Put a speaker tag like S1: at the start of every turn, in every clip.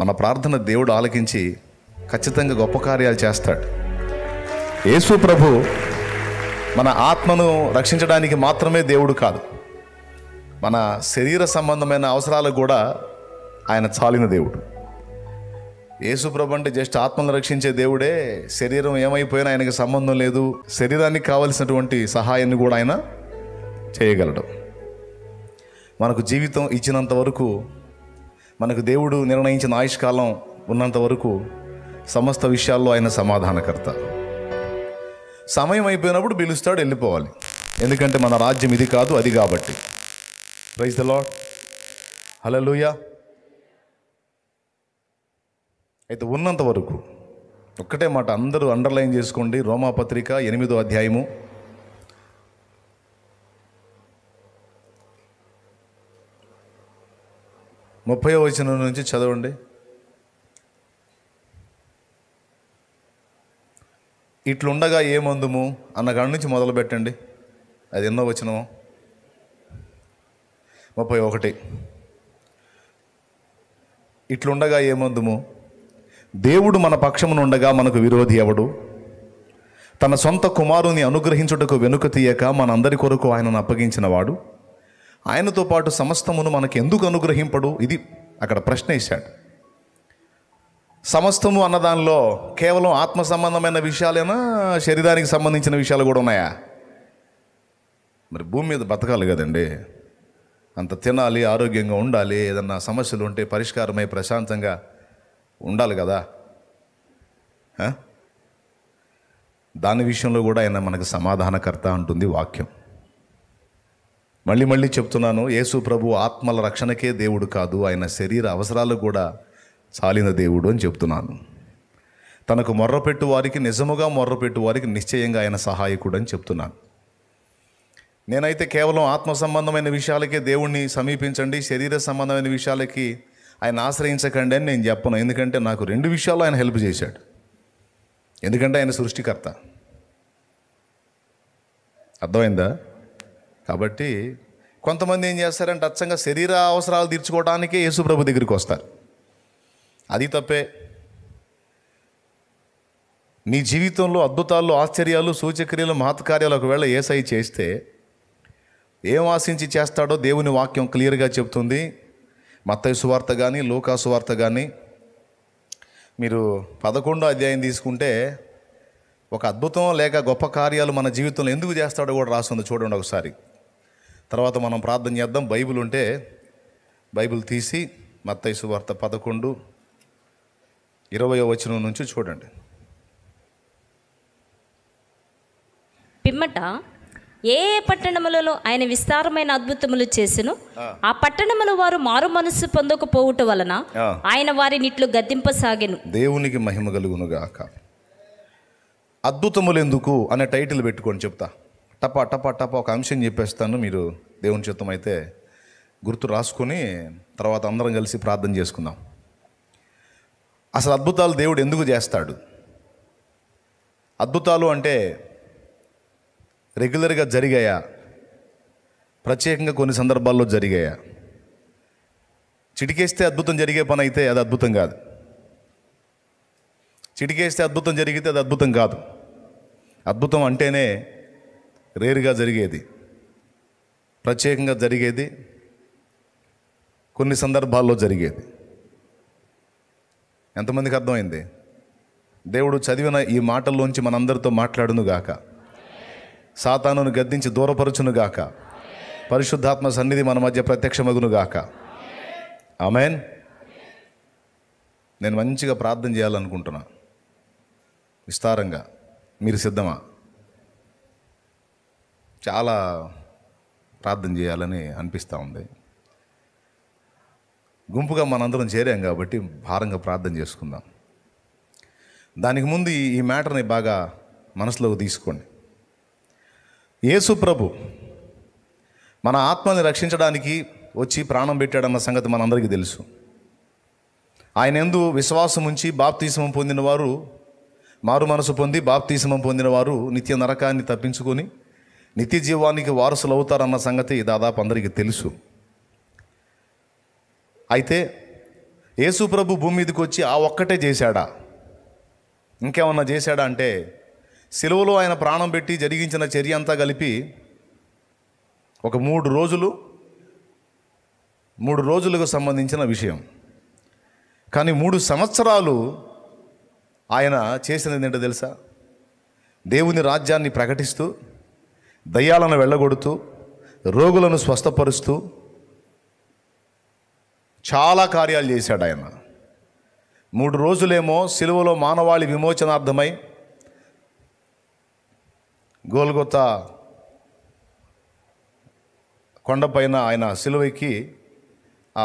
S1: మన ప్రార్థన దేవుడు ఆలకించి ఖచ్చితంగా గొప్ప కార్యాలు చేస్తాడు యేసు ప్రభు మన ఆత్మను రక్షించడానికి మాత్రమే దేవుడు కాదు మన శరీర సంబంధమైన అవసరాలు కూడా ఆయన చాలిన దేవుడు ప్రభు అంటే జస్ట్ ఆత్మను రక్షించే దేవుడే శరీరం ఏమైపోయినా ఆయనకి సంబంధం లేదు శరీరానికి కావలసినటువంటి సహాయాన్ని కూడా ఆయన చేయగలడు మనకు జీవితం ఇచ్చినంత వరకు మనకు దేవుడు నిర్ణయించిన ఆయుష్కాలం ఉన్నంత వరకు సమస్త విషయాల్లో ఆయన సమాధానకర్త సమయం అయిపోయినప్పుడు పిలుస్తాడు వెళ్ళిపోవాలి ఎందుకంటే మన రాజ్యం ఇది కాదు అది కాబట్టి ప్రైజ్ ద లాడ్ లూయా అయితే ఉన్నంత వరకు ఒక్కటే మాట అందరూ అండర్లైన్ చేసుకోండి రోమాపత్రిక ఎనిమిదో అధ్యాయము ముప్పై వచనం నుంచి చదవండి ఇట్లుండగా ఏ మందుము అన్న కాడి నుంచి మొదలు పెట్టండి అది ఎన్నో వచనము ముప్పై ఒకటి ఇట్లుండగా ఏ మందుము దేవుడు మన పక్షమునుండగా మనకు విరోధి ఎవడు తన సొంత కుమారుని అనుగ్రహించుటకు వెనుక తీయక మనందరి కొరకు ఆయనను అప్పగించినవాడు వాడు ఆయనతో పాటు సమస్తమును మనకు ఎందుకు అనుగ్రహింపడు ఇది అక్కడ ప్రశ్న వేశాడు సమస్తము అన్నదానిలో కేవలం ఆత్మ సంబంధమైన విషయాలేనా శరీరానికి సంబంధించిన విషయాలు కూడా ఉన్నాయా మరి భూమి మీద బతకాలి కదండి అంత తినాలి ఆరోగ్యంగా ఉండాలి ఏదన్నా సమస్యలు ఉంటే పరిష్కారమై ప్రశాంతంగా ఉండాలి కదా దాని విషయంలో కూడా ఆయన మనకు సమాధానకర్త అంటుంది వాక్యం మళ్ళీ మళ్ళీ చెప్తున్నాను యేసు ప్రభు ఆత్మల రక్షణకే దేవుడు కాదు ఆయన శరీర అవసరాలు కూడా చాలిన దేవుడు అని చెప్తున్నాను తనకు మొర్రపెట్టు వారికి నిజముగా మొర్రపెట్టు వారికి నిశ్చయంగా ఆయన సహాయకుడు అని చెప్తున్నాను నేనైతే కేవలం ఆత్మ సంబంధమైన విషయాలకే దేవుణ్ణి సమీపించండి శరీర సంబంధమైన విషయాలకి ఆయన ఆశ్రయించకండి అని నేను చెప్పను ఎందుకంటే నాకు రెండు విషయాలు ఆయన హెల్ప్ చేశాడు ఎందుకంటే ఆయన సృష్టికర్త అర్థమైందా కాబట్టి కొంతమంది ఏం చేస్తారంటే అచ్చంగా శరీర అవసరాలు తీర్చుకోవడానికే ప్రభు దగ్గరికి వస్తారు అది తప్పే నీ జీవితంలో అద్భుతాలు ఆశ్చర్యాలు సూచక్రియలు మహత్కార్యాలు ఒకవేళ ఏసై చేస్తే ఏం ఆశించి చేస్తాడో దేవుని వాక్యం క్లియర్గా చెప్తుంది మత్తయ్య సువార్త కానీ లోకా సువార్త కానీ మీరు పదకొండో అధ్యాయం తీసుకుంటే ఒక అద్భుతం లేక గొప్ప కార్యాలు మన జీవితంలో ఎందుకు చేస్తాడో కూడా రాస్తుంది చూడండి ఒకసారి తర్వాత మనం ప్రార్థన చేద్దాం బైబిల్ ఉంటే బైబిల్ తీసి మత్తైసు వార్త పదకొండు ఇరవై వచనం నుంచి చూడండి
S2: పిమ్మట ఏ ఏ పట్టణములలో ఆయన విస్తారమైన అద్భుతములు చేసిన ఆ పట్టణముల వారు మారు మనస్సు పొందకపోవుట వలన ఆయన వారిని ఇట్లు గద్దింపసాగెను
S1: దేవునికి మహిమ కలుగునుగాక అద్భుతములు ఎందుకు అనే టైటిల్ పెట్టుకొని చెప్తా టపా టపా టప ఒక అంశం చెప్పేస్తాను మీరు దేవుని చిత్తం అయితే గుర్తు రాసుకొని తర్వాత అందరం కలిసి ప్రార్థన చేసుకుందాం అసలు అద్భుతాలు దేవుడు ఎందుకు చేస్తాడు అద్భుతాలు అంటే రెగ్యులర్గా జరిగాయా ప్రత్యేకంగా కొన్ని సందర్భాల్లో జరిగాయా చిటికేస్తే అద్భుతం జరిగే పని అయితే అది అద్భుతం కాదు చిటికేస్తే అద్భుతం జరిగితే అది అద్భుతం కాదు అద్భుతం అంటేనే రేరుగా జరిగేది ప్రత్యేకంగా జరిగేది కొన్ని సందర్భాల్లో జరిగేది ఎంతమందికి అర్థమైంది దేవుడు చదివిన ఈ మాటల్లోంచి మనందరితో మాట్లాడునుగాక సాతానును గద్దించి దూరపరచునుగాక పరిశుద్ధాత్మ సన్నిధి మన మధ్య ప్రత్యక్షమగునుగాక ఆమెన్ నేను మంచిగా ప్రార్థన చేయాలనుకుంటున్నా విస్తారంగా మీరు సిద్ధమా చాలా ప్రార్థన చేయాలని అనిపిస్తూ ఉంది గుంపుగా మనందరం చేరాం కాబట్టి భారంగా ప్రార్థన చేసుకుందాం దానికి ముందు ఈ మ్యాటర్ని బాగా మనసులోకి తీసుకోండి యేసు ప్రభు మన ఆత్మని రక్షించడానికి వచ్చి ప్రాణం పెట్టాడన్న సంగతి మనందరికీ తెలుసు ఆయన ఎందు విశ్వాసం ఉంచి బాప్తీసమం పొందినవారు మారు మనసు పొంది బాప్తీసమం పొందినవారు నిత్య నరకాన్ని తప్పించుకొని నిత్య జీవానికి వారసులు అవుతారన్న సంగతి దాదాపు అందరికీ తెలుసు అయితే యేసు ప్రభు భూమి మీదకి వచ్చి ఆ ఒక్కటే చేశాడా ఇంకేమన్నా చేశాడా అంటే సెలవులో ఆయన ప్రాణం పెట్టి జరిగించిన చర్య అంతా కలిపి ఒక మూడు రోజులు మూడు రోజులకు సంబంధించిన విషయం కానీ మూడు సంవత్సరాలు ఆయన చేసినది ఏంటో తెలుసా దేవుని రాజ్యాన్ని ప్రకటిస్తూ దయ్యాలను వెళ్ళగొడుతూ రోగులను స్వస్థపరుస్తూ చాలా కార్యాలు చేశాడు ఆయన మూడు రోజులేమో సిలువలో మానవాళి విమోచనార్థమై గోల్గొత్త కొండపైన ఆయన సిలువకి ఆ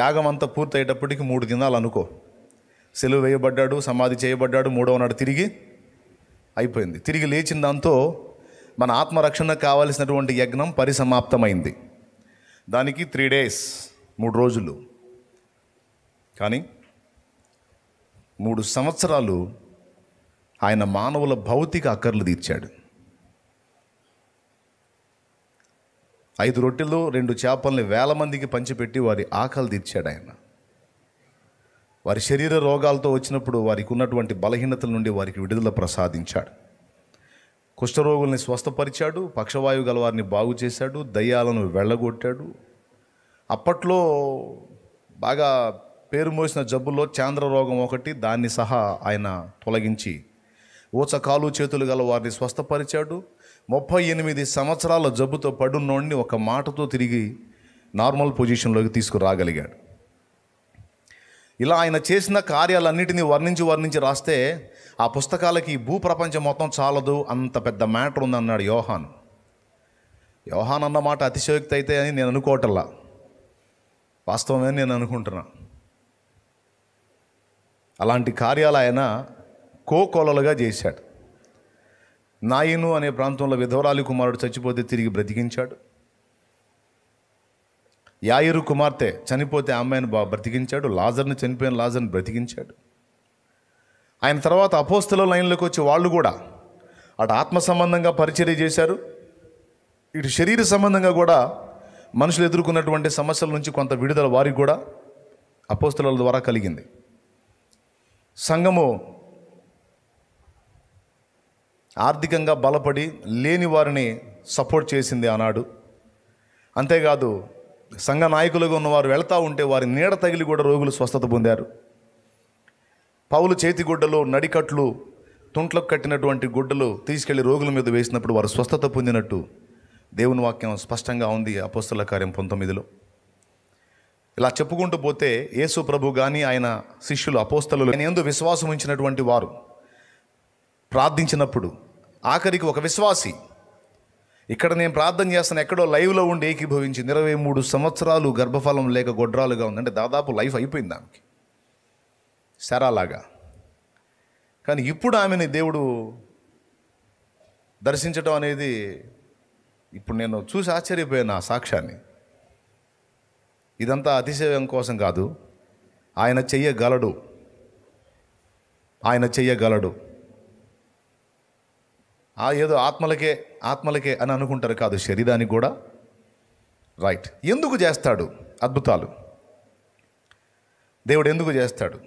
S1: యాగం అంతా పూర్తయ్యేటప్పటికి మూడు దినాలు అనుకో సెలువు వేయబడ్డాడు సమాధి చేయబడ్డాడు మూడవ నాడు తిరిగి అయిపోయింది తిరిగి లేచిన దాంతో మన ఆత్మరక్షణ కావలసినటువంటి యజ్ఞం పరిసమాప్తమైంది దానికి త్రీ డేస్ మూడు రోజులు కానీ మూడు సంవత్సరాలు ఆయన మానవుల భౌతిక అక్కర్లు తీర్చాడు ఐదు రొట్టెలు రెండు చేపల్ని వేల మందికి పంచిపెట్టి వారి ఆకలి తీర్చాడు ఆయన వారి శరీర రోగాలతో వచ్చినప్పుడు వారికి ఉన్నటువంటి బలహీనతల నుండి వారికి విడుదల ప్రసాదించాడు కుష్ఠరోగుల్ని స్వస్థపరిచాడు పక్షవాయువు గలవారిని బాగు చేశాడు దయ్యాలను వెళ్ళగొట్టాడు అప్పట్లో బాగా పేరు మోసిన జబ్బుల్లో చాంద్ర రోగం ఒకటి దాన్ని సహా ఆయన తొలగించి ఊచ కాలు చేతులు గల వారిని స్వస్థపరిచాడు ముప్పై ఎనిమిది సంవత్సరాల జబ్బుతో పడున్నోడిని ఒక మాటతో తిరిగి నార్మల్ పొజిషన్లోకి తీసుకురాగలిగాడు ఇలా ఆయన చేసిన కార్యాలన్నిటినీ వర్ణించి వర్ణించి రాస్తే ఆ పుస్తకాలకి భూప్రపంచం మొత్తం చాలదు అంత పెద్ద మ్యాటర్ ఉందన్నాడు యోహాన్ యోహాన్ అన్న మాట అతిశయోక్తి అయితే అని నేను అనుకోవటల్లా వాస్తవమే నేను అనుకుంటున్నా అలాంటి కార్యాలు ఆయన కోకొలలుగా చేశాడు నాయను అనే ప్రాంతంలో విధవరాలి కుమారుడు చచ్చిపోతే తిరిగి బ్రతికించాడు యాయురు కుమార్తె చనిపోతే అమ్మాయిని బా బ్రతికించాడు లాజర్ని చనిపోయిన లాజర్ని బ్రతికించాడు ఆయన తర్వాత అపోస్తుల లైన్లోకి వచ్చి వాళ్ళు కూడా అటు ఆత్మ సంబంధంగా పరిచర్య చేశారు ఇటు శరీర సంబంధంగా కూడా మనుషులు ఎదుర్కొన్నటువంటి సమస్యల నుంచి కొంత విడుదల వారికి కూడా అపోస్తుల ద్వారా కలిగింది సంఘము ఆర్థికంగా బలపడి లేని వారిని సపోర్ట్ చేసింది ఆనాడు అంతేకాదు సంఘ నాయకులుగా ఉన్నవారు వెళ్తూ ఉంటే వారి నీడ తగిలి కూడా రోగులు స్వస్థత పొందారు పౌలు చేతిగుడ్డలో నడికట్లు తుంట్లకు కట్టినటువంటి గుడ్డలు తీసుకెళ్లి రోగుల మీద వేసినప్పుడు వారు స్వస్థత పొందినట్టు దేవుని వాక్యం స్పష్టంగా ఉంది అపోస్తల కార్యం పంతొమ్మిదిలో ఇలా చెప్పుకుంటూ పోతే యేసు ప్రభు కానీ ఆయన శిష్యులు అపోస్తలు ఆయన ఎందు విశ్వాసం ఉంచినటువంటి వారు ప్రార్థించినప్పుడు ఆఖరికి ఒక విశ్వాసి ఇక్కడ నేను ప్రార్థన చేస్తాను ఎక్కడో లైవ్లో ఉండి ఏకీభవించింది ఇరవై మూడు సంవత్సరాలు గర్భఫలం లేక గొడ్రాలుగా ఉందంటే దాదాపు లైఫ్ అయిపోయింది దానికి శరాలాగా కానీ ఇప్పుడు ఆమెని దేవుడు దర్శించడం అనేది ఇప్పుడు నేను చూసి ఆశ్చర్యపోయాను ఆ సాక్ష్యాన్ని ఇదంతా అతిశయం కోసం కాదు ఆయన చెయ్యగలడు ఆయన చెయ్యగలడు ఆ ఏదో ఆత్మలకే ఆత్మలకే అని అనుకుంటారు కాదు శరీరానికి కూడా రైట్ ఎందుకు చేస్తాడు అద్భుతాలు దేవుడు ఎందుకు చేస్తాడు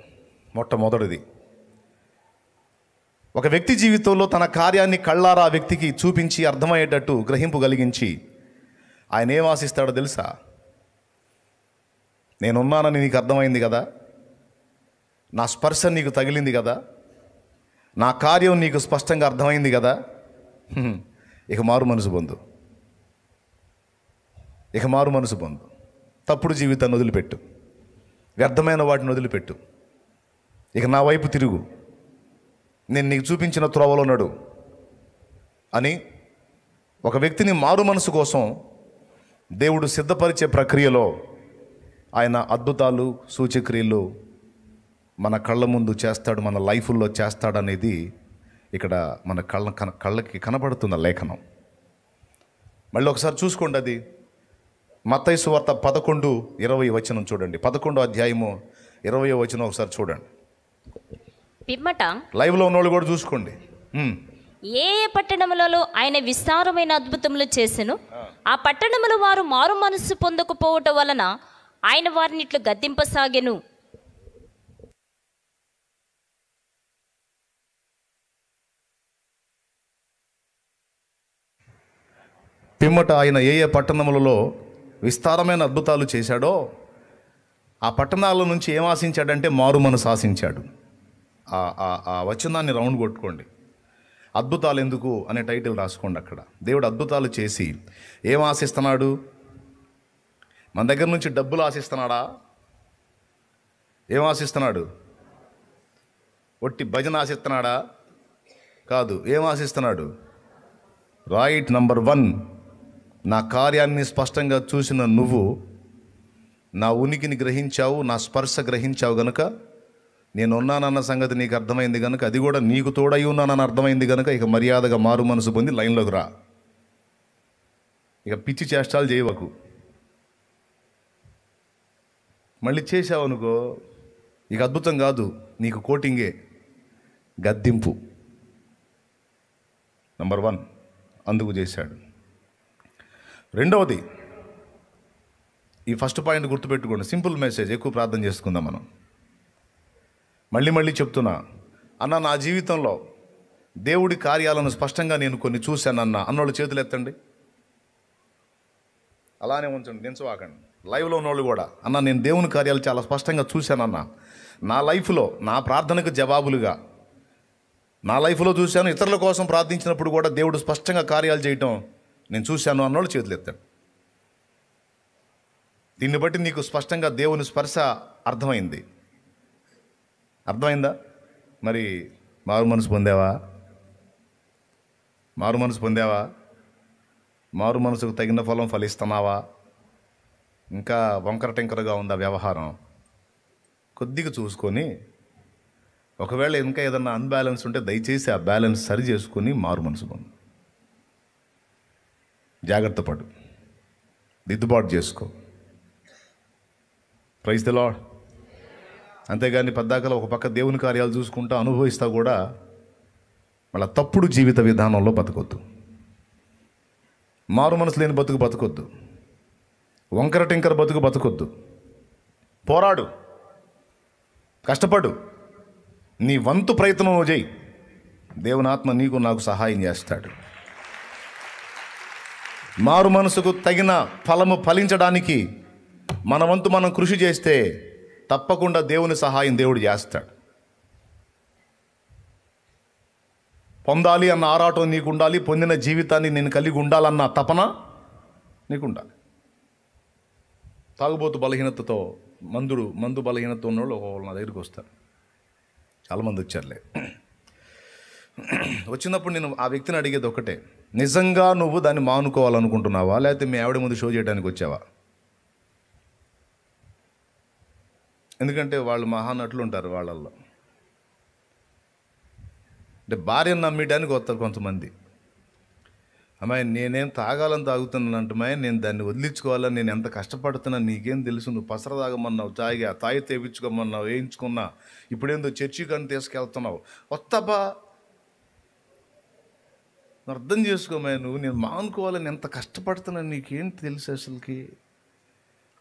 S1: మొట్టమొదటిది ఒక వ్యక్తి జీవితంలో తన కార్యాన్ని కళ్ళారా వ్యక్తికి చూపించి అర్థమయ్యేటట్టు గ్రహింపు కలిగించి ఆయన ఏం ఆశిస్తాడో తెలుసా నేనున్నానని నీకు అర్థమైంది కదా నా స్పర్శ నీకు తగిలింది కదా నా కార్యం నీకు స్పష్టంగా అర్థమైంది కదా ఇక మారు మనసు బంధు ఇక మారు మనసు బంధు తప్పుడు జీవితాన్ని వదిలిపెట్టు వ్యర్థమైన వాటిని వదిలిపెట్టు ఇక నా వైపు తిరుగు నేను నీకు చూపించిన త్రోవలో నడు అని ఒక వ్యక్తిని మారు మనసు కోసం దేవుడు సిద్ధపరిచే ప్రక్రియలో ఆయన అద్భుతాలు సూచక్రియలు మన కళ్ళ ముందు చేస్తాడు మన లైఫ్లో చేస్తాడనేది ఇక్కడ మన కళ్ళ కన కళ్ళకి కనబడుతున్న లేఖనం మళ్ళీ ఒకసారి చూసుకోండి అది మత్తైసు వార్త పదకొండు ఇరవై వచనం చూడండి పదకొండు అధ్యాయము ఇరవై వచనం ఒకసారి చూడండి పిమ్మట లైవ్ లో ఉన్నోళ్ళు కూడా చూసుకోండి
S2: ఏ ఏ పట్టణములలో ఆయన విస్తారమైన అద్భుతములు చేసెను ఆ పట్టణములు వారు మారు మనస్సు పొందకపోవటం వలన ఆయన వారిని ఇట్లు గద్దింపసాగెను
S1: పిమ్మట ఆయన ఏ ఏ పట్టణములలో విస్తారమైన అద్భుతాలు చేశాడో ఆ పట్టణాల నుంచి ఏం ఆశించాడంటే మారు మనసు ఆశించాడు ఆ వచనాన్ని రౌండ్ కొట్టుకోండి అద్భుతాలు ఎందుకు అనే టైటిల్ రాసుకోండి అక్కడ దేవుడు అద్భుతాలు చేసి ఏం ఆశిస్తున్నాడు మన దగ్గర నుంచి డబ్బులు ఆశిస్తున్నాడా ఏం ఆశిస్తున్నాడు ఒట్టి భజన ఆశిస్తున్నాడా కాదు ఏం ఆశిస్తున్నాడు రైట్ నంబర్ వన్ నా కార్యాన్ని స్పష్టంగా చూసిన నువ్వు నా ఉనికిని గ్రహించావు నా స్పర్శ గ్రహించావు గనుక నేనున్నానన్న సంగతి నీకు అర్థమైంది కనుక అది కూడా నీకు తోడై ఉన్నానని అర్థమైంది కనుక ఇక మర్యాదగా మారు మనసు పొంది లైన్లోకి రా ఇక పిచ్చి చేష్టాలు చేయవకు మళ్ళీ చేసావు అనుకో ఇక అద్భుతం కాదు నీకు కోటింగే గద్దింపు నంబర్ వన్ అందుకు చేశాడు రెండవది ఈ ఫస్ట్ పాయింట్ గుర్తుపెట్టుకోండి సింపుల్ మెసేజ్ ఎక్కువ ప్రార్థన చేసుకుందాం మనం మళ్ళీ మళ్ళీ చెప్తున్నా అన్న నా జీవితంలో దేవుడి కార్యాలను స్పష్టంగా నేను కొన్ని చూశానన్న అన్నోళ్ళు చేతులు ఎత్తండి అలానే ఉంచండి నించవాకండి లైవ్లో ఉన్నోళ్ళు కూడా అన్న నేను దేవుని కార్యాలు చాలా స్పష్టంగా చూశానన్న నా లైఫ్లో నా ప్రార్థనకు జవాబులుగా నా లైఫ్లో చూశాను ఇతరుల కోసం ప్రార్థించినప్పుడు కూడా దేవుడు స్పష్టంగా కార్యాలు చేయటం నేను చూశాను అన్నోళ్ళు చేతులు ఎత్తండి దీన్ని బట్టి నీకు స్పష్టంగా దేవుని స్పర్శ అర్థమైంది అర్థమైందా మరి మారు మనసు పొందావా మారు మనసు పొందావా మారు మనసుకు తగిన ఫలం ఫలిస్తున్నావా ఇంకా వంకర టెంకరగా ఉందా వ్యవహారం కొద్దిగా చూసుకొని ఒకవేళ ఇంకా ఏదన్నా అన్బ్యాలెన్స్ ఉంటే దయచేసి ఆ బ్యాలెన్స్ సరి చేసుకొని మారు మనసు పొందు జాగ్రత్త పడు దిద్దుబాటు చేసుకో ప్రైజ్ తెలో అంతేగాని పెద్దాకలు ఒక పక్క దేవుని కార్యాలు చూసుకుంటా అనుభవిస్తా కూడా మళ్ళీ తప్పుడు జీవిత విధానంలో బతకొద్దు మారు మనసు లేని బతుకు బతకొద్దు వంకర టింకర బతుకు బతకొద్దు పోరాడు కష్టపడు నీ వంతు ప్రయత్నం చేయి దేవునాత్మ నీకు నాకు సహాయం చేస్తాడు మారు మనసుకు తగిన ఫలము ఫలించడానికి మన వంతు మనం కృషి చేస్తే తప్పకుండా దేవుని సహాయం దేవుడు చేస్తాడు పొందాలి అన్న ఆరాటం నీకు ఉండాలి పొందిన జీవితాన్ని నేను కలిగి ఉండాలన్న తపన నీకు ఉండాలి తాగుబోతు బలహీనతతో మందుడు మందు బలహీనత ఉన్నోళ్ళు ఒకళ్ళు నా దగ్గరికి వస్తారు చాలామంది వచ్చారులే వచ్చినప్పుడు నేను ఆ వ్యక్తిని అడిగేది ఒకటే నిజంగా నువ్వు దాన్ని మానుకోవాలనుకుంటున్నావా లేకపోతే మీ ఆవిడ ముందు షో చేయడానికి వచ్చావా ఎందుకంటే వాళ్ళు మహానటులు ఉంటారు వాళ్ళల్లో అంటే భార్యను నమ్మడానికి వస్తారు కొంతమంది అమ్మాయి నేనేం తాగాలని తాగుతున్నాను అంటమాయి నేను దాన్ని వదిలించుకోవాలని నేను ఎంత కష్టపడుతున్నా నీకేం తెలుసు నువ్వు పసర తాగమన్నావు తాగి ఆ తాయి తెప్పించుకోమన్నావు వేయించుకున్నా ఇప్పుడేందో చర్చి అని తీసుకెళ్తున్నావు వస్తాపా అర్థం చేసుకోమా నువ్వు నేను మానుకోవాలని ఎంత కష్టపడుతున్నా నీకేం తెలుసు అసలుకి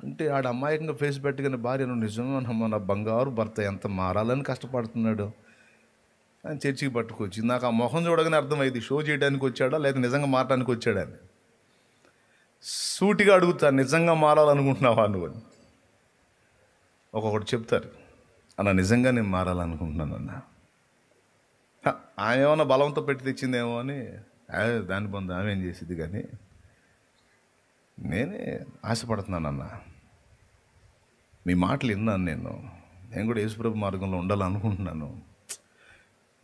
S1: అంటే ఆడ అమాయకంగా ఫేస్ పెట్టుకుని భార్యను నిజమేనమ్మ నా బంగారు భర్త ఎంత మారాలని కష్టపడుతున్నాడు అని చర్చికి పట్టుకొచ్చి నాకు ఆ మొహం చూడగానే అర్థమైంది షో చేయడానికి వచ్చాడా లేదా నిజంగా మారడానికి వచ్చాడని సూటిగా అడుగుతాను నిజంగా మారాలనుకుంటున్నావా నువ్వు అని ఒక్కొక్కటి చెప్తారు అన్న నిజంగా నేను మారాలనుకుంటున్నాను అన్న ఆమె ఏమైనా బలంతో పెట్టి తెచ్చిందేమో అని దాని పొందామేం చేసింది కానీ నేనే ఆశపడుతున్నానన్నా మీ మాటలు విన్నాను నేను నేను కూడా యేసుప్రభు మార్గంలో ఉండాలనుకుంటున్నాను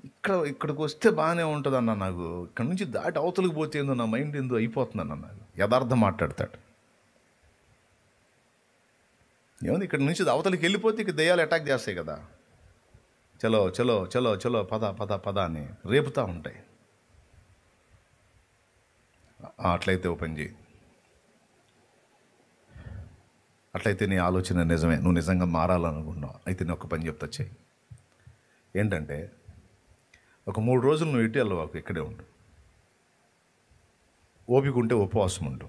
S1: ఇక్కడ ఇక్కడికి వస్తే బాగానే ఉంటుంది అన్న నాకు ఇక్కడ నుంచి దాటి అవతలకు పోతే ఏందో నా మైండ్ ఏందో అయిపోతుందన్న నాకు యథార్థం మాట్లాడతాడు ఏముంది ఇక్కడ నుంచి అవతలకి వెళ్ళిపోతే ఇక దయ్యాలు అటాక్ చేస్తాయి కదా చలో చలో చలో చలో పద పద పద అని రేపుతూ ఉంటాయి అట్లయితే ఓపెన్ చేయి అట్లయితే నీ ఆలోచన నిజమే నువ్వు నిజంగా మారాలనుకుంటున్నావు అయితే నేను ఒక పని చెప్తా చెయ్యి ఏంటంటే ఒక మూడు రోజులు నువ్వు ఇటు వెళ్ళవాకు ఇక్కడే ఉండు ఓపిక ఉంటే ఉపవాసం ఉండు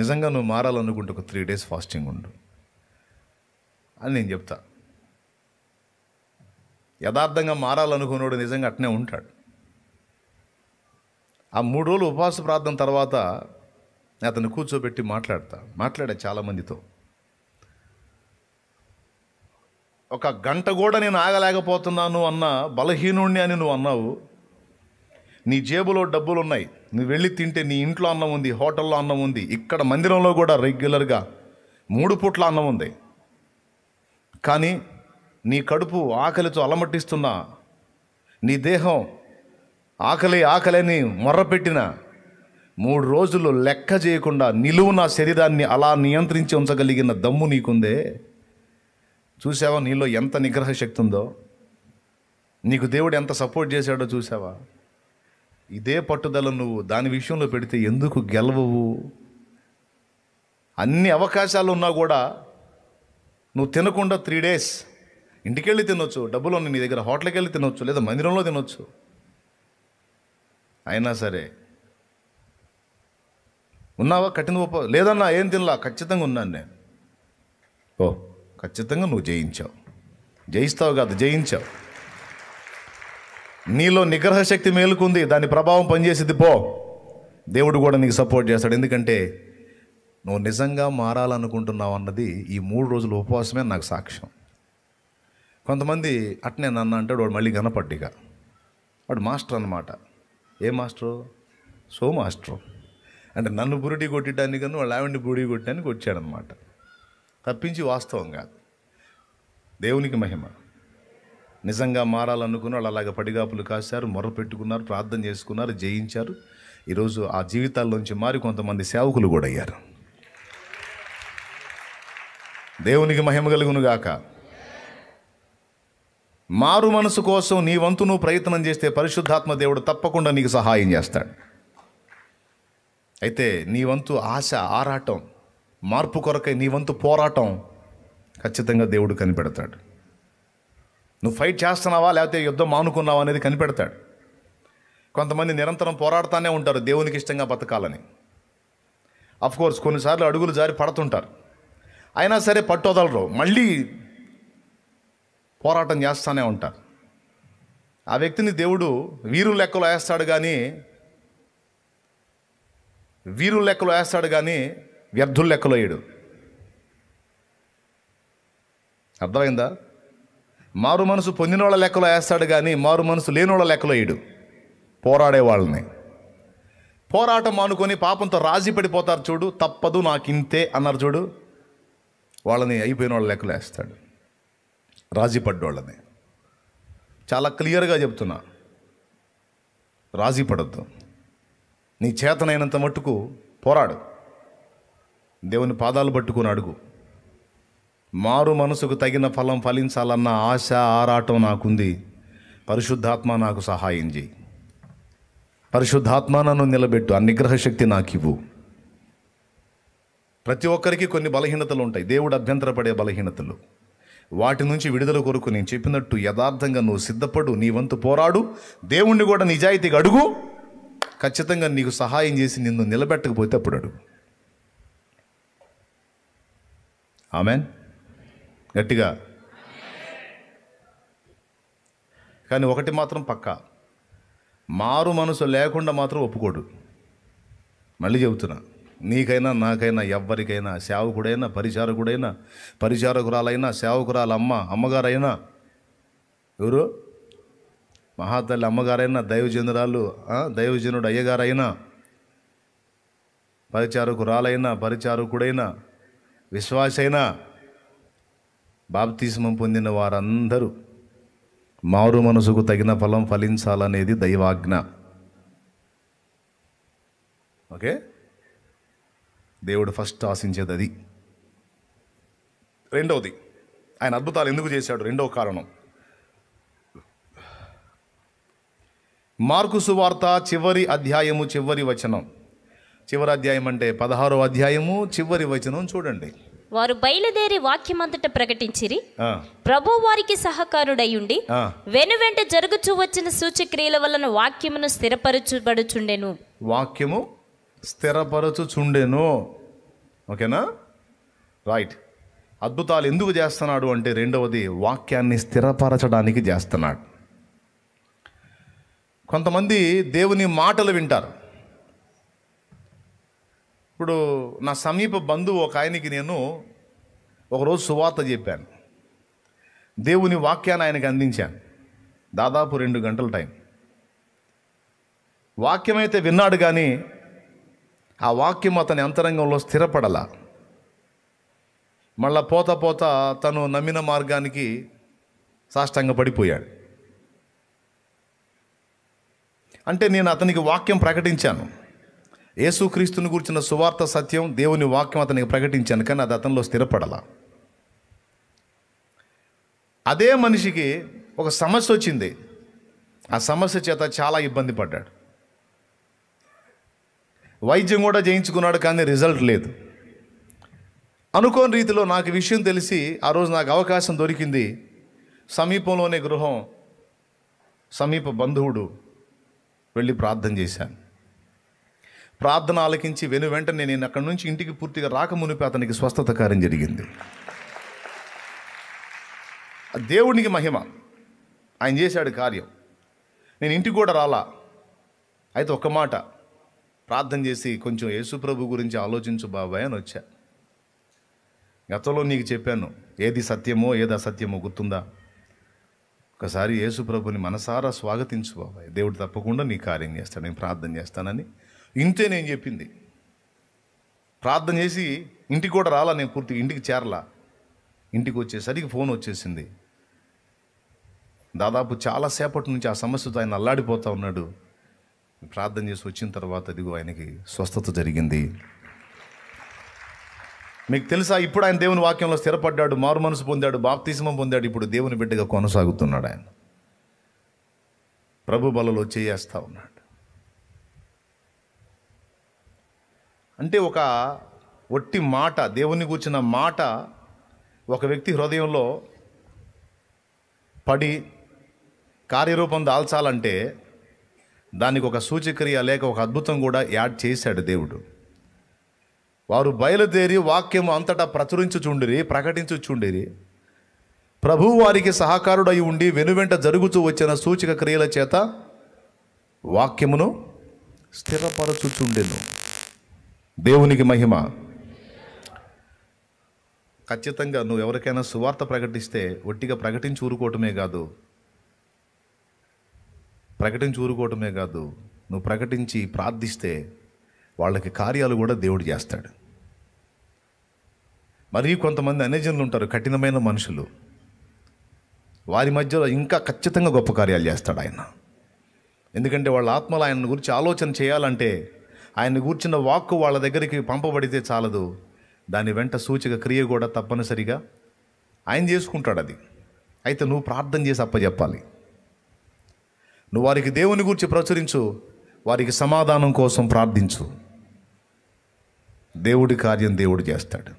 S1: నిజంగా నువ్వు మారాలనుకుంటే ఒక త్రీ డేస్ ఫాస్టింగ్ ఉండు అని నేను చెప్తా యథార్థంగా మారాలనుకున్నోడు నిజంగా అట్నే ఉంటాడు ఆ మూడు రోజులు ఉపవాస ప్రార్థన తర్వాత అతను కూర్చోబెట్టి మాట్లాడతా మాట్లాడే చాలామందితో ఒక గంట కూడా నేను ఆగలేకపోతున్నాను అన్న బలహీనుణ్ణి అని నువ్వు అన్నావు నీ జేబులో డబ్బులు ఉన్నాయి నువ్వు వెళ్ళి తింటే నీ ఇంట్లో అన్నం ఉంది హోటల్లో అన్నం ఉంది ఇక్కడ మందిరంలో కూడా రెగ్యులర్గా మూడు పూట్ల అన్నం ఉంది కానీ నీ కడుపు ఆకలితో అలమట్టిస్తున్నా నీ దేహం ఆకలి ఆకలిని మొర్రపెట్టిన మూడు రోజులు లెక్క చేయకుండా నిలువు నా శరీరాన్ని అలా నియంత్రించి ఉంచగలిగిన దమ్ము నీకుందే చూసావా నీలో ఎంత నిగ్రహ శక్తి ఉందో నీకు దేవుడు ఎంత సపోర్ట్ చేశాడో చూసావా ఇదే పట్టుదల నువ్వు దాని విషయంలో పెడితే ఎందుకు గెలవవు అన్ని అవకాశాలు ఉన్నా కూడా నువ్వు తినకుండా త్రీ డేస్ ఇంటికెళ్ళి తినొచ్చు డబ్బులు నీ దగ్గర హోటల్కి వెళ్ళి తినొచ్చు లేదా మందిరంలో తినొచ్చు అయినా సరే ఉన్నావా కఠిన ఉప లేదన్నా ఏం తినలా ఖచ్చితంగా ఉన్నాను నేను ఓ ఖచ్చితంగా నువ్వు జయించావు జయిస్తావు కాదు జయించావు నీలో నిగ్రహ శక్తి మేలుకుంది దాని ప్రభావం పనిచేసింది పో దేవుడు కూడా నీకు సపోర్ట్ చేస్తాడు ఎందుకంటే నువ్వు నిజంగా మారాలనుకుంటున్నావు అన్నది ఈ మూడు రోజుల ఉపవాసమే నాకు సాక్ష్యం కొంతమంది అట్నే నన్ను అంటాడు వాడు మళ్ళీ గనపడ్డిగా వాడు మాస్టర్ అనమాట ఏ మాస్టరు సో మాస్టరు అంటే నన్ను కొట్టడానికి కొట్టడానికన్నా వాళ్ళు ఆవిడ బురిడి కొట్టడానికి వచ్చాడనమాట తప్పించి వాస్తవం కాదు దేవునికి మహిమ నిజంగా మారాలనుకున్న వాళ్ళు అలాగ పడిగాపులు కాశారు మొర్ర పెట్టుకున్నారు ప్రార్థన చేసుకున్నారు జయించారు ఈరోజు ఆ జీవితాల్లోంచి మారి కొంతమంది సేవకులు కూడా అయ్యారు దేవునికి మహిమ కలుగునుగాక మారు మనసు కోసం నీ వంతు నువ్వు ప్రయత్నం చేస్తే పరిశుద్ధాత్మ దేవుడు తప్పకుండా నీకు సహాయం చేస్తాడు అయితే నీ వంతు ఆశ ఆరాటం మార్పు కొరకై నీ వంతు పోరాటం ఖచ్చితంగా దేవుడు కనిపెడతాడు నువ్వు ఫైట్ చేస్తున్నావా లేకపోతే యుద్ధం మానుకున్నావా అనేది కనిపెడతాడు కొంతమంది నిరంతరం పోరాడుతూనే ఉంటారు దేవునికి ఇష్టంగా బతకాలని కోర్స్ కొన్నిసార్లు అడుగులు జారి పడుతుంటారు అయినా సరే పట్టుదలరు మళ్ళీ పోరాటం చేస్తూనే ఉంటారు ఆ వ్యక్తిని దేవుడు వీరు లెక్కలో వేస్తాడు కానీ వీరు లెక్కలో వేస్తాడు కానీ వ్యర్థులు లెక్కలోయడు అర్థమైందా మారు మనసు పొందిన వాళ్ళ లెక్కలో వేస్తాడు కానీ మారు మనసు లేని వాళ్ళ లెక్కలో వేయడు పోరాడే వాళ్ళని పోరాటం అనుకొని పాపంతో రాజీ పడిపోతారు చూడు తప్పదు నాకు ఇంతే అన్నారు చూడు వాళ్ళని అయిపోయిన వాళ్ళ లెక్కలు వేస్తాడు రాజీ పడ్డవాళ్ళని చాలా క్లియర్గా చెప్తున్నా రాజీ పడద్దు నీ చేతనైనంత మట్టుకు పోరాడు దేవుని పాదాలు పట్టుకుని అడుగు మారు మనసుకు తగిన ఫలం ఫలించాలన్న ఆశ ఆరాటం నాకుంది పరిశుద్ధాత్మ నాకు సహాయం చేయి పరిశుద్ధాత్మ నన్ను నిలబెట్టు ఆ నిగ్రహ శక్తి నాకు ఇవ్వు ప్రతి ఒక్కరికి కొన్ని బలహీనతలు ఉంటాయి దేవుడు అభ్యంతరపడే బలహీనతలు వాటి నుంచి విడుదల కొరకు నేను చెప్పినట్టు యథార్థంగా నువ్వు సిద్ధపడు నీ వంతు పోరాడు దేవుణ్ణి కూడా నిజాయితీగా అడుగు ఖచ్చితంగా నీకు సహాయం చేసి నిన్ను నిలబెట్టకపోతే అప్పుడు అడుగు ఆమెన్ గట్టిగా కానీ ఒకటి మాత్రం పక్క మారు మనసు లేకుండా మాత్రం ఒప్పుకోడు మళ్ళీ చెబుతున్నా నీకైనా నాకైనా ఎవరికైనా సేవకుడైనా పరిచారకుడైనా పరిచారకురాలైనా సేవకురాలు అమ్మ అమ్మగారైనా ఎవరు మహాతల్లి అమ్మగారైనా దైవజనురాలు దైవజనుడు అయ్యగారైనా పరిచారకురాలైనా పరిచారకుడైనా విశ్వాసైనా బాప్తిస్మం పొందిన వారందరూ మారు మనసుకు తగిన ఫలం ఫలించాలనేది దైవాజ్ఞ ఓకే దేవుడు ఫస్ట్ ఆశించేది అది రెండవది ఆయన అద్భుతాలు ఎందుకు చేశాడు రెండవ కారణం మార్కు సువార్త చివరి అధ్యాయము చివరి వచనం చివరి అధ్యాయం అంటే పదహారో అధ్యాయము చివరి వచనం చూడండి
S2: వారు బయలుదేరి వాక్యమంతట ప్రకటించిరి ప్రభు వారికి సహకారుడయ్యుండి వెంట జరుగుచూ వచ్చిన సూచక్రియల వలన వాక్యమును స్థిరపరచుబడుచుండెను
S1: వాక్యము స్థిరపరచుచుండెను ఓకేనా రైట్ అద్భుతాలు ఎందుకు చేస్తున్నాడు అంటే రెండవది వాక్యాన్ని స్థిరపరచడానికి చేస్తున్నాడు కొంతమంది దేవుని మాటలు వింటారు ఇప్పుడు నా సమీప బంధువు ఒక ఆయనకి నేను ఒకరోజు సువార్త చెప్పాను దేవుని వాక్యాన్ని ఆయనకి అందించాను దాదాపు రెండు గంటల టైం వాక్యం అయితే విన్నాడు కానీ ఆ వాక్యం అతని అంతరంగంలో స్థిరపడలా మళ్ళా పోత పోత తను నమ్మిన మార్గానికి సాష్టంగా పడిపోయాడు అంటే నేను అతనికి వాక్యం ప్రకటించాను యేసుక్రీస్తుని గురించిన సువార్త సత్యం దేవుని వాక్యం అతనికి ప్రకటించాను కానీ అది అతనిలో స్థిరపడలా అదే మనిషికి ఒక సమస్య వచ్చింది ఆ సమస్య చేత చాలా ఇబ్బంది పడ్డాడు వైద్యం కూడా చేయించుకున్నాడు కానీ రిజల్ట్ లేదు అనుకోని రీతిలో నాకు విషయం తెలిసి ఆ రోజు నాకు అవకాశం దొరికింది సమీపంలోనే గృహం సమీప బంధువుడు వెళ్ళి ప్రార్థన చేశాను ప్రార్థన ఆలకించి వెను వెంటనే నేను అక్కడి నుంచి ఇంటికి పూర్తిగా రాక మునిపి అతనికి స్వస్థత కార్యం జరిగింది దేవునికి మహిమ ఆయన చేశాడు కార్యం నేను ఇంటికి కూడా రాలా అయితే ఒక్క మాట ప్రార్థన చేసి కొంచెం యేసుప్రభు గురించి ఆలోచించు బాబాయ్ అని వచ్చా గతంలో నీకు చెప్పాను ఏది సత్యమో ఏది అసత్యమో గుర్తుందా ఒకసారి యేసుప్రభుని మనసారా స్వాగతించు బాబాయ్ దేవుడు తప్పకుండా నీ కార్యం చేస్తాడు నేను ప్రార్థన చేస్తానని ఇంతే నేను చెప్పింది ప్రార్థన చేసి ఇంటికి కూడా రాలా నేను పూర్తిగా ఇంటికి చేరలా ఇంటికి వచ్చేసరికి ఫోన్ వచ్చేసింది దాదాపు చాలాసేపటి నుంచి ఆ సమస్యతో ఆయన అల్లాడిపోతూ ఉన్నాడు ప్రార్థన చేసి వచ్చిన తర్వాత అదిగో ఆయనకి స్వస్థత జరిగింది మీకు తెలుసా ఇప్పుడు ఆయన దేవుని వాక్యంలో స్థిరపడ్డాడు మారు మనసు పొందాడు బాప్తిజమం పొందాడు ఇప్పుడు దేవుని బిడ్డగా కొనసాగుతున్నాడు ఆయన ప్రభు బలలో చేయేస్తూ ఉన్నాడు అంటే ఒక ఒట్టి మాట దేవుని కూర్చిన మాట ఒక వ్యక్తి హృదయంలో పడి కార్యరూపం దాల్చాలంటే దానికి ఒక సూచక్రియ లేక ఒక అద్భుతం కూడా యాడ్ చేశాడు దేవుడు వారు బయలుదేరి వాక్యము అంతటా ప్రచురించుచుండిరి ప్రకటించుచుండిరి ప్రభు వారికి సహకారుడై ఉండి వెనువెంట జరుగుతూ వచ్చిన సూచక క్రియల చేత వాక్యమును స్థిరపరచుచుండెను దేవునికి మహిమ ఖచ్చితంగా నువ్వు ఎవరికైనా సువార్త ప్రకటిస్తే ఒట్టిగా ప్రకటించి ఊరుకోవటమే కాదు ప్రకటించి ఊరుకోవటమే కాదు నువ్వు ప్రకటించి ప్రార్థిస్తే వాళ్ళకి కార్యాలు కూడా దేవుడు చేస్తాడు మరి కొంతమంది అనేజన్లు ఉంటారు కఠినమైన మనుషులు వారి మధ్యలో ఇంకా ఖచ్చితంగా గొప్ప కార్యాలు చేస్తాడు ఆయన ఎందుకంటే వాళ్ళ ఆత్మలు ఆయన గురించి ఆలోచన చేయాలంటే ఆయన కూర్చున్న వాక్కు వాళ్ళ దగ్గరికి పంపబడితే చాలదు దాని వెంట సూచక క్రియ కూడా తప్పనిసరిగా ఆయన చేసుకుంటాడు అది అయితే నువ్వు ప్రార్థన చేసి అప్పచెప్పాలి నువ్వు వారికి దేవుని గురించి ప్రచురించు వారికి సమాధానం కోసం ప్రార్థించు దేవుడి కార్యం దేవుడు చేస్తాడు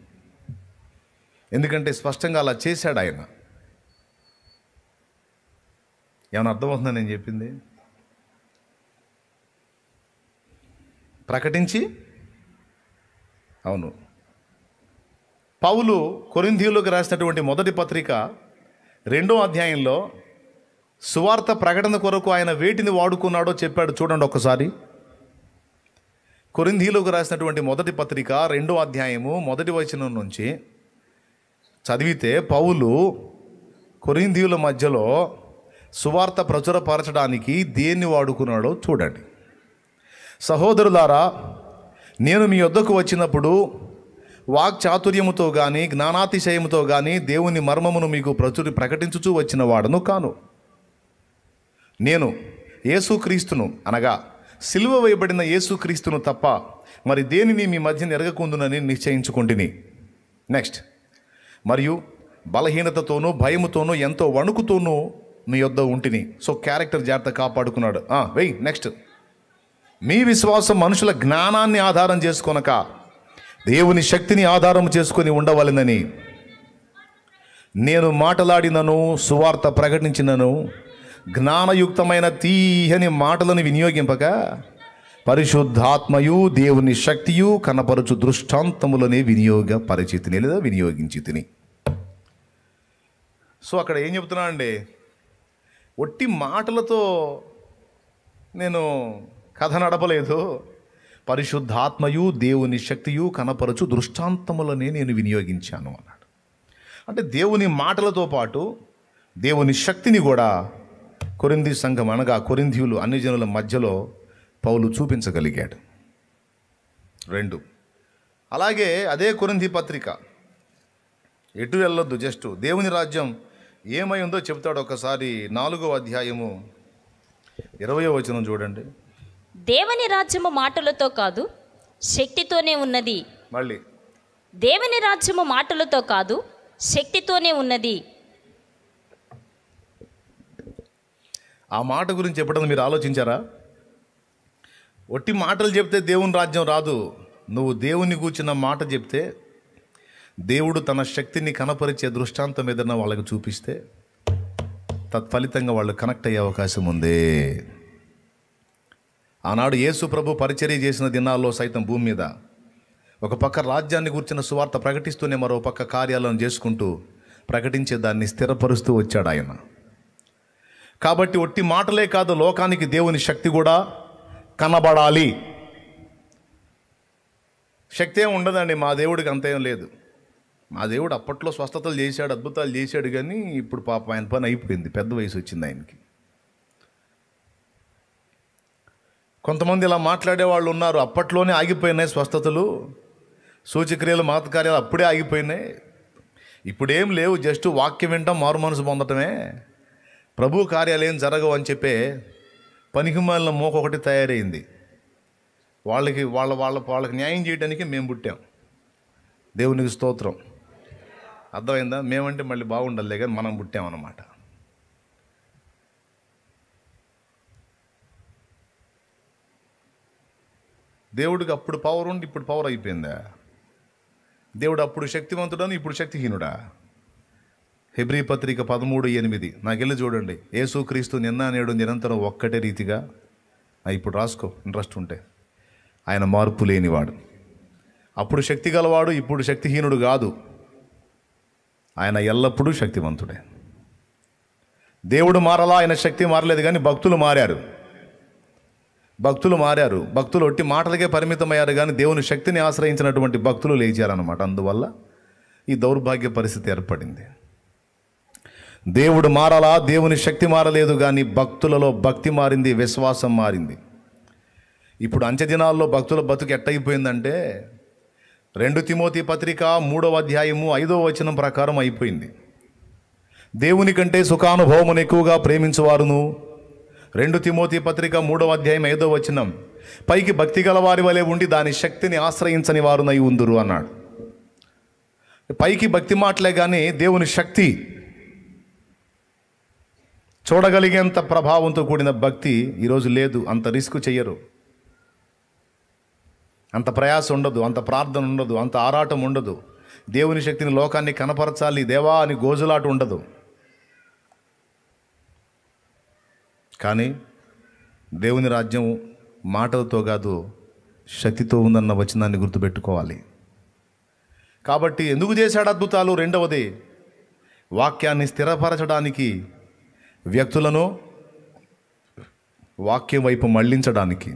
S1: ఎందుకంటే స్పష్టంగా అలా చేశాడు ఆయన ఏమైనా అర్థమవుతుందా నేను చెప్పింది ప్రకటించి అవును పౌలు కొరింధీలోకి రాసినటువంటి మొదటి పత్రిక రెండో అధ్యాయంలో సువార్త ప్రకటన కొరకు ఆయన వేటిని వాడుకున్నాడో చెప్పాడు చూడండి ఒకసారి కొరింధీలోకి రాసినటువంటి మొదటి పత్రిక రెండో అధ్యాయము మొదటి వచనం నుంచి చదివితే పౌలు కొరింధీయుల మధ్యలో సువార్త ప్రచురపరచడానికి దేన్ని వాడుకున్నాడో చూడండి సహోదరులారా నేను మీ వద్దకు వచ్చినప్పుడు వాక్చాతుర్యముతో కానీ జ్ఞానాతిశయముతో కానీ దేవుని మర్మమును మీకు ప్రచురి ప్రకటించుచూ వచ్చిన వాడను కాను నేను యేసుక్రీస్తును అనగా సిల్వ వేయబడిన యేసుక్రీస్తును తప్ప మరి దేనిని మీ మధ్య నెరగకుందునని నిశ్చయించుకుంటుని నెక్స్ట్ మరియు బలహీనతతోనూ భయముతోనూ ఎంతో వణుకుతోనూ మీ యొద్ద ఉంటిని సో క్యారెక్టర్ జాగ్రత్త కాపాడుకున్నాడు వెయ్ నెక్స్ట్ మీ విశ్వాసం మనుషుల జ్ఞానాన్ని ఆధారం చేసుకొనక దేవుని శక్తిని ఆధారం చేసుకొని ఉండవలనని నేను మాటలాడినను సువార్త ప్రకటించినను జ్ఞానయుక్తమైన తీయని మాటలను వినియోగింపక పరిశుద్ధాత్మయు దేవుని శక్తియు కనపరచు దృష్టాంతములనే వినియోగ పరిచితిని లేదా వినియోగించి తిని సో అక్కడ ఏం చెప్తున్నా అండి ఒట్టి మాటలతో నేను కథ నడపలేదు పరిశుద్ధాత్మయు దేవుని శక్తియు కనపరచు దృష్టాంతములనే నేను వినియోగించాను అన్నాడు అంటే దేవుని మాటలతో పాటు దేవుని శక్తిని కూడా కొరింది సంఘం అనగా కొరింధ్యులు అన్ని జనుల మధ్యలో పౌలు చూపించగలిగాడు రెండు అలాగే అదే కొరింది పత్రిక ఎటు వెళ్ళొద్దు జస్ట్ దేవుని రాజ్యం ఏమై ఉందో చెప్తాడు ఒకసారి నాలుగో అధ్యాయము ఇరవయో వచనం చూడండి
S2: దేవుని రాజ్యము మాటలతో కాదు శక్తితోనే ఉన్నది మళ్ళీ దేవుని రాజ్యము మాటలతో కాదు శక్తితోనే ఉన్నది
S1: ఆ మాట గురించి చెప్పడం మీరు ఆలోచించారా ఒట్టి మాటలు చెప్తే దేవుని రాజ్యం రాదు నువ్వు దేవుని కూర్చున్న మాట చెప్తే దేవుడు తన శక్తిని కనపరిచే దృష్టాంతం ఏదైనా వాళ్ళకి చూపిస్తే తత్ఫలితంగా వాళ్ళు కనెక్ట్ అయ్యే అవకాశం ఉంది ఆనాడు యేసు ప్రభు పరిచర్య చేసిన దినాల్లో సైతం భూమి మీద ఒక పక్క రాజ్యాన్ని గుర్చిన సువార్త ప్రకటిస్తూనే మరో పక్క కార్యాలను చేసుకుంటూ ప్రకటించే దాన్ని స్థిరపరుస్తూ వచ్చాడు ఆయన కాబట్టి ఒట్టి మాటలే కాదు లోకానికి దేవుని శక్తి కూడా కనబడాలి శక్తి ఏమి ఉండదండి మా దేవుడికి అంతేం లేదు మా దేవుడు అప్పట్లో స్వస్థతలు చేశాడు అద్భుతాలు చేశాడు కానీ ఇప్పుడు పాప ఆయన పని అయిపోయింది పెద్ద వయసు వచ్చింది ఆయనకి కొంతమంది ఇలా మాట్లాడే వాళ్ళు ఉన్నారు అప్పట్లోనే ఆగిపోయినాయి స్వస్థతలు సూచక్రియలు మాతకార్యాలు అప్పుడే ఆగిపోయినాయి ఇప్పుడేం లేవు జస్ట్ వాక్యం వింటాం మారు మనసు పొందటమే ప్రభు కార్యాలయం జరగవు అని చెప్పే పనికిమాలిన మోక ఒకటి తయారైంది వాళ్ళకి వాళ్ళ వాళ్ళ వాళ్ళకి న్యాయం చేయడానికి మేము పుట్టాం దేవునికి స్తోత్రం అర్థమైందా మేమంటే మళ్ళీ బాగుండాలి కానీ మనం పుట్టామన్నమాట దేవుడికి అప్పుడు పవర్ ఉండి ఇప్పుడు పవర్ అయిపోయిందా దేవుడు అప్పుడు శక్తివంతుడని ఇప్పుడు శక్తిహీనుడా హెబ్రి పత్రిక పదమూడు ఎనిమిది నాకు వెళ్ళి చూడండి ఏసుక్రీస్తు నిన్న నేడు నిరంతరం ఒక్కటే రీతిగా ఇప్పుడు రాసుకో ఇంట్రెస్ట్ ఉంటే ఆయన మార్పు లేనివాడు అప్పుడు శక్తి గలవాడు ఇప్పుడు శక్తిహీనుడు కాదు ఆయన ఎల్లప్పుడూ శక్తివంతుడే దేవుడు మారలా ఆయన శక్తి మారలేదు కానీ భక్తులు మారారు భక్తులు మారారు భక్తులు ఒట్టి మాటలకే పరిమితమయ్యారు కానీ దేవుని శక్తిని ఆశ్రయించినటువంటి భక్తులు లేచారనమాట అందువల్ల ఈ దౌర్భాగ్య పరిస్థితి ఏర్పడింది దేవుడు మారాలా దేవుని శక్తి మారలేదు కానీ భక్తులలో భక్తి మారింది విశ్వాసం మారింది ఇప్పుడు అంత్యదినాల్లో భక్తుల బతుకు ఎట్టయిపోయిందంటే రెండు తిమోతి పత్రిక మూడవ అధ్యాయము ఐదవ వచనం ప్రకారం అయిపోయింది దేవుని కంటే సుఖానుభవమును ఎక్కువగా ప్రేమించేవారును రెండు తిమోతి పత్రిక మూడవ అధ్యాయం ఐదో వచనం పైకి భక్తి గలవారి వలె ఉండి దాని శక్తిని ఆశ్రయించని వారునై ఉందురు అన్నాడు పైకి భక్తి మాటలే కానీ దేవుని శక్తి చూడగలిగేంత ప్రభావంతో కూడిన భక్తి ఈరోజు లేదు అంత రిస్క్ చెయ్యరు అంత ప్రయాసం ఉండదు అంత ప్రార్థన ఉండదు అంత ఆరాటం ఉండదు దేవుని శక్తిని లోకాన్ని కనపరచాలి దేవా అని గోజులాట ఉండదు కానీ దేవుని రాజ్యం మాటలతో కాదు శక్తితో ఉందన్న వచనాన్ని గుర్తుపెట్టుకోవాలి కాబట్టి ఎందుకు చేశాడు అద్భుతాలు రెండవది వాక్యాన్ని స్థిరపరచడానికి వ్యక్తులను వాక్యం వైపు మళ్లించడానికి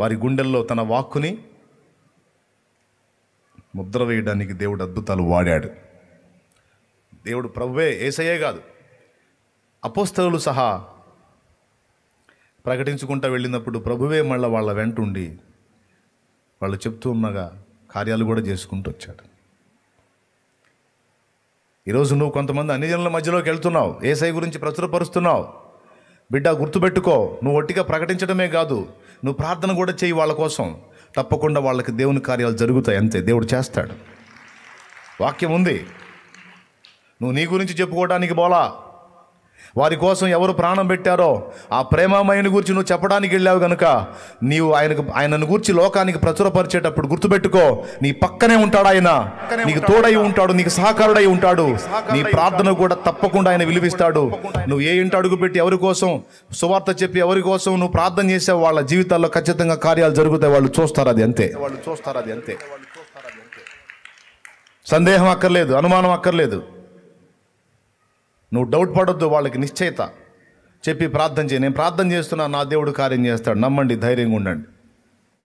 S1: వారి గుండెల్లో తన వాక్కుని ముద్ర వేయడానికి దేవుడు అద్భుతాలు వాడాడు దేవుడు ప్రభువే ఏసయే కాదు అపోస్తలు సహా ప్రకటించుకుంటూ వెళ్ళినప్పుడు ప్రభువే మళ్ళీ వాళ్ళ వెంటుండి వాళ్ళు చెప్తూ ఉన్నగా కార్యాలు కూడా చేసుకుంటూ వచ్చాడు ఈరోజు నువ్వు కొంతమంది అన్ని జనుల మధ్యలోకి వెళ్తున్నావు ఏసై గురించి ప్రచురపరుస్తున్నావు బిడ్డ గుర్తుపెట్టుకో నువ్వు ఒట్టిగా ప్రకటించడమే కాదు నువ్వు ప్రార్థన కూడా చేయి వాళ్ళ కోసం తప్పకుండా వాళ్ళకి దేవుని కార్యాలు జరుగుతాయి అంతే దేవుడు చేస్తాడు వాక్యం ఉంది నువ్వు నీ గురించి చెప్పుకోవడానికి బోలా వారి కోసం ఎవరు ప్రాణం పెట్టారో ఆ ప్రేమమయని గురించి నువ్వు చెప్పడానికి వెళ్ళావు కనుక నీవు ఆయనకు ఆయనను గురించి లోకానికి ప్రచురపరిచేటప్పుడు గుర్తుపెట్టుకో నీ పక్కనే ఉంటాడు ఆయన నీకు తోడై ఉంటాడు నీకు సహకారుడై ఉంటాడు నీ ప్రార్థన కూడా తప్పకుండా ఆయన విలువిస్తాడు నువ్వు ఏ ఇంటి అడుగు పెట్టి ఎవరి కోసం సువార్త చెప్పి ఎవరి కోసం నువ్వు ప్రార్థన చేసే వాళ్ళ జీవితాల్లో ఖచ్చితంగా కార్యాలు జరుగుతాయి వాళ్ళు చూస్తారు అది అంతే వాళ్ళు చూస్తారు అది అంతే సందేహం అక్కర్లేదు అనుమానం అక్కర్లేదు నువ్వు డౌట్ పడొద్దు వాళ్ళకి నిశ్చయిత చెప్పి ప్రార్థన చేయి నేను ప్రార్థన చేస్తున్నా నా దేవుడు కార్యం చేస్తాడు నమ్మండి ధైర్యంగా ఉండండి